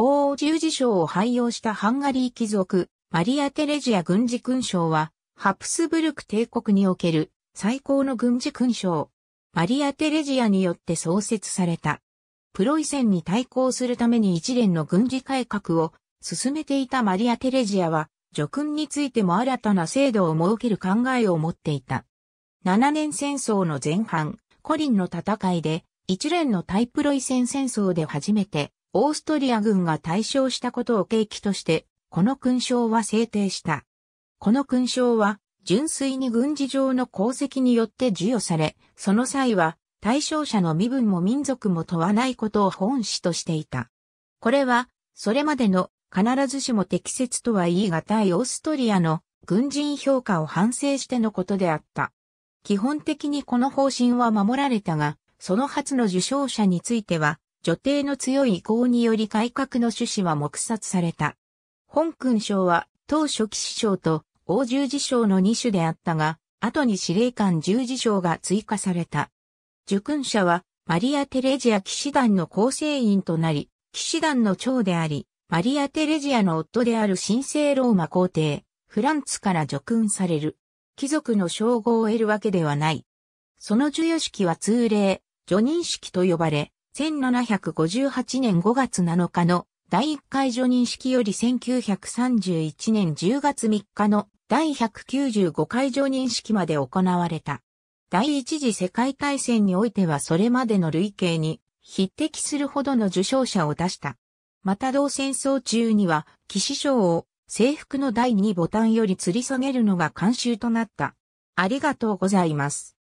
王十字章を廃用したハンガリー貴族、マリア・テレジア軍事勲章は、ハプスブルク帝国における最高の軍事勲章。マリア・テレジアによって創設された。プロイセンに対抗するために一連の軍事改革を進めていたマリア・テレジアは、叙勲についても新たな制度を設ける考えを持っていた。7年戦争の前半、コリンの戦いで、一連の対プロイセン戦争で初めて、オーストリア軍が対象したことを契機として、この勲章は制定した。この勲章は、純粋に軍事上の功績によって授与され、その際は、対象者の身分も民族も問わないことを本旨としていた。これは、それまでの必ずしも適切とは言い難いオーストリアの軍人評価を反省してのことであった。基本的にこの方針は守られたが、その初の受賞者については、女帝の強い意向により改革の趣旨は黙殺された。本勲章は当初騎士章と王十字章の2種であったが、後に司令官十字章が追加された。受勲者はマリア・テレジア騎士団の構成員となり、騎士団の長であり、マリア・テレジアの夫である神聖ローマ皇帝、フランツから叙勲される。貴族の称号を得るわけではない。その授与式は通例、叙任式と呼ばれ、1758年5月7日の第1回除任式より1931年10月3日の第195回叙任式まで行われた。第一次世界大戦においてはそれまでの累計に匹敵するほどの受賞者を出した。また同戦争中には、騎士賞を制服の第2ボタンより吊り下げるのが慣習となった。ありがとうございます。